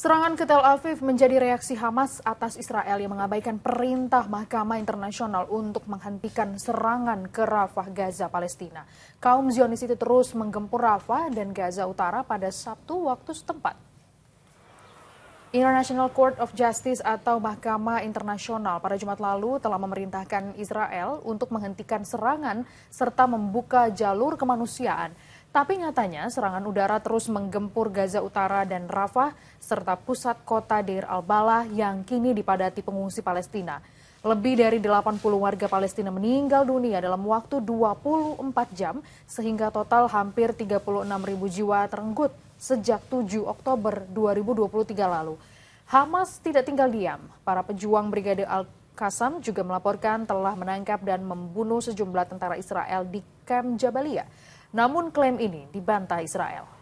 Serangan ke Tel Aviv menjadi reaksi Hamas atas Israel yang mengabaikan perintah Mahkamah Internasional untuk menghentikan serangan ke Rafah Gaza Palestina. Kaum Zionis itu terus menggempur Rafah dan Gaza Utara pada Sabtu waktu setempat. International Court of Justice atau Mahkamah Internasional pada Jumat lalu telah memerintahkan Israel untuk menghentikan serangan serta membuka jalur kemanusiaan tapi nyatanya serangan udara terus menggempur Gaza Utara dan Rafah serta pusat kota Deir al-Balah yang kini dipadati pengungsi Palestina. Lebih dari 80 warga Palestina meninggal dunia dalam waktu 24 jam sehingga total hampir 36 ribu jiwa terenggut sejak 7 Oktober 2023 lalu. Hamas tidak tinggal diam. Para pejuang Brigade al Qassam juga melaporkan telah menangkap dan membunuh sejumlah tentara Israel di Camp Jabalia. Namun klaim ini dibantah Israel.